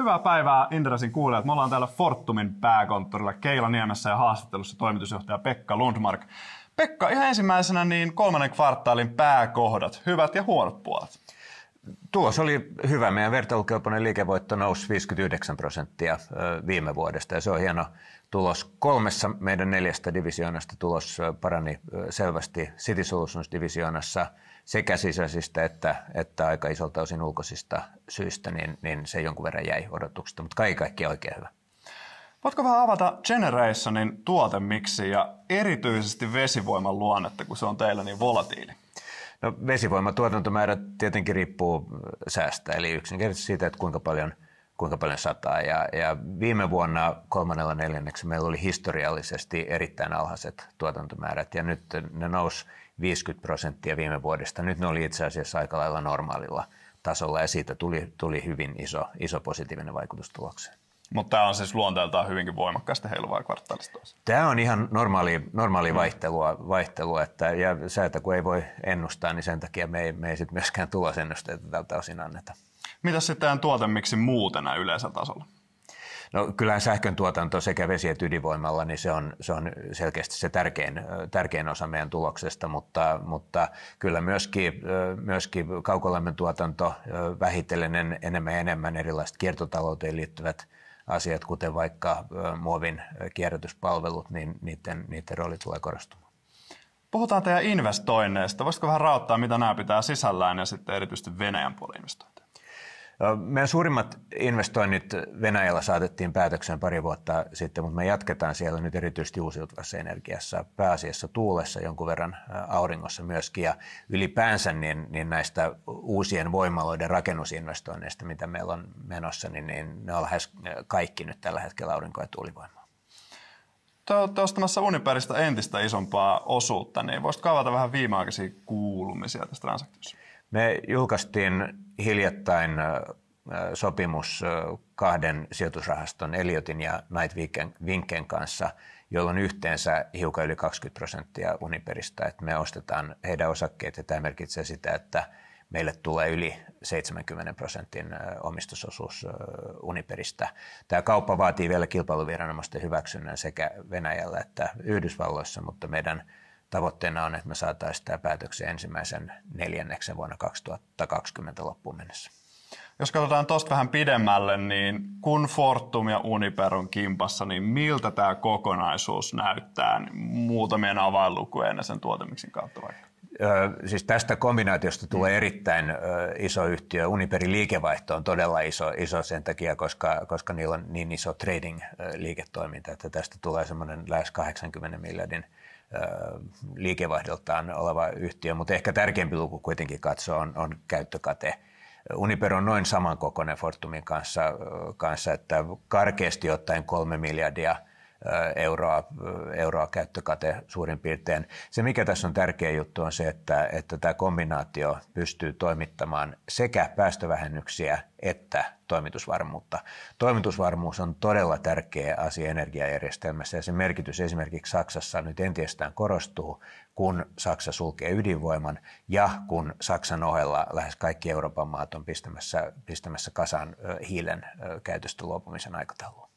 Hyvää päivää Inderesin kuulijat. Me ollaan täällä Fortumin pääkonttorilla Keilaniemessä ja haastattelussa toimitusjohtaja Pekka Lundmark. Pekka, ihan ensimmäisenä niin kolmannen kvartaalin pääkohdat, hyvät ja huonot puolet. Tulos oli hyvä. Meidän vertailukelpoinen liikevoitto nousi 59 prosenttia viime vuodesta ja se on hieno tulos. Kolmessa meidän neljästä divisioonasta tulos parani selvästi City Solutions divisioonassa sekä sisäisistä että, että aika isolta osin ulkoisista syistä, niin, niin se jonkun verran jäi odotuksesta, mutta kaikki kaikki oikein hyvä. Voitko vähän avata Generationin tuotemiksi ja erityisesti vesivoiman luonnetta, kun se on teillä niin volatiili? No, vesivoimatuotantomäärä tietenkin riippuu säästä, eli yksinkertaisesti siitä, että kuinka paljon, kuinka paljon sataa. Ja, ja viime vuonna kolmannella neljänneksi meillä oli historiallisesti erittäin alhaiset tuotantomäärät, ja nyt ne nousi 50 prosenttia viime vuodesta. Nyt ne oli itse asiassa aika lailla normaalilla tasolla, ja siitä tuli, tuli hyvin iso, iso positiivinen vaikutus tulokseen. Mutta tämä on siis luonteeltaan hyvinkin voimakkaasti heiluvaa kvartaalista Tämä on ihan normaali, normaali vaihtelua, vaihtelua että, ja että kun ei voi ennustaa, niin sen takia me ei, me ei sit myöskään tulosennusteita tältä osin anneta. Mitä sitten miksi muutena yleensä tasolla? No, kyllähän sähkön tuotanto sekä vesi- että ydinvoimalla, niin se on, se on selkeästi se tärkein, tärkein osa meidän tuloksesta, mutta, mutta kyllä myöskin, myöskin kaukolämmön tuotanto vähitellen enemmän ja enemmän erilaiset kiertotalouteen liittyvät asiat, kuten vaikka muovin kierrätyspalvelut, niin niiden, niiden rooli tulee korostumaan. Puhutaan teidän investoinneista. Voisitko vähän raottaa, mitä nämä pitää sisällään ja sitten erityisesti Venäjän puolen investointeja? Meidän suurimmat investoinnit Venäjällä saatettiin päätökseen pari vuotta sitten, mutta me jatketaan siellä nyt erityisesti uusiutuvassa energiassa, pääasiassa tuulessa, jonkun verran auringossa myöskin ja ylipäänsä niin, niin näistä uusien voimaloiden rakennusinvestoinneista, mitä meillä on menossa, niin, niin ne on lähes kaikki nyt tällä hetkellä aurinko- ja tuulivoimaa. olette ostamassa Uniperistä entistä isompaa osuutta, niin voisitko avata vähän viimeaikaisia kuulumisia tästä transaktiosta? Me julkaistiin hiljattain sopimus kahden sijoitusrahaston Eliotin ja Night Vinken kanssa, jolloin yhteensä hiukan yli 20 prosenttia Uniperista. Että me ostetaan heidän osakkeet ja tämä merkitsee sitä, että meille tulee yli 70 prosentin omistusosuus Uniperistä. Tämä kauppa vaatii vielä kilpailuviranomaisten hyväksynnän sekä Venäjällä että Yhdysvalloissa, mutta meidän Tavoitteena on, että me saataisiin tämä päätöksen ensimmäisen neljänneksen vuonna 2020 loppuun mennessä. Jos katsotaan tuosta vähän pidemmälle, niin kun Fortum ja Uniper on kimpassa, niin miltä tämä kokonaisuus näyttää niin muutamien avainlukujen ja sen tuotemiksen kautta vaikka? Ö, siis tästä kombinaatiosta tulee mm. erittäin ö, iso yhtiö. Uniperin liikevaihto on todella iso, iso sen takia, koska, koska niillä on niin iso trading-liiketoiminta, että tästä tulee semmoinen lähes 80 miljardin – liikevaihdoltaan oleva yhtiö, mutta ehkä tärkeämpi luku kuitenkin katsoa on, on käyttökate. Uniper on noin samankokoinen Fortumin kanssa, kanssa, että karkeasti ottaen kolme miljardia – euroa, euroa käyttökate suurin piirtein. Se, mikä tässä on tärkeä juttu, on se, että, että tämä kombinaatio pystyy toimittamaan sekä päästövähennyksiä että toimitusvarmuutta. Toimitusvarmuus on todella tärkeä asia energiajärjestelmässä ja sen merkitys esimerkiksi Saksassa nyt entiestään korostuu, kun Saksa sulkee ydinvoiman ja kun Saksan ohella lähes kaikki Euroopan maat on pistämässä, pistämässä kasaan hiilen käytöstä luopumisen aikataulua.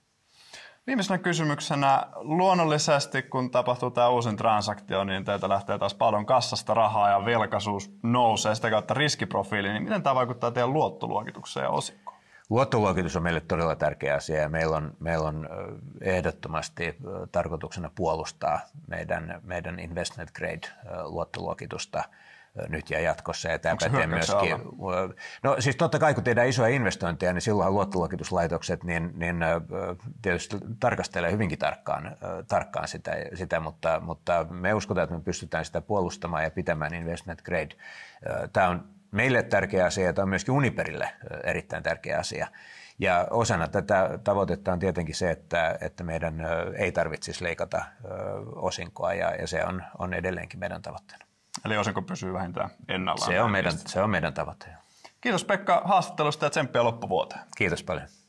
Viimeisenä kysymyksenä, luonnollisesti kun tapahtuu tämä uusin transaktio, niin teiltä lähtee taas paljon kassasta rahaa ja velkaisuus nousee sitä kautta riskiprofiili, niin miten tämä vaikuttaa teidän luottoluokitukseen ja osikkoon? Luottoluokitus on meille todella tärkeä asia ja meillä on, meillä on ehdottomasti tarkoituksena puolustaa meidän, meidän investment grade luottoluokitusta – nyt ja jatkossa. Ja tämä pätee myöskin. No siis totta kai kun tehdään isoja investointeja, niin silloinhan luottoluokituslaitokset niin, niin tietysti tarkastelee hyvinkin tarkkaan, tarkkaan sitä, sitä mutta, mutta me uskotaan, että me pystytään sitä puolustamaan ja pitämään investment grade. Tämä on meille tärkeä asia ja tämä on myöskin Uniperille erittäin tärkeä asia. Ja osana tätä tavoitetta on tietenkin se, että, että meidän ei tarvitsisi leikata osinkoa ja, ja se on, on edelleenkin meidän tavoitteena. Eli osinko pysyy vähintään ennallaan. Se on meidän, se on meidän tavoite. Kiitos Pekka haastattelusta ja tsemppiä loppuvuoteen. Kiitos paljon.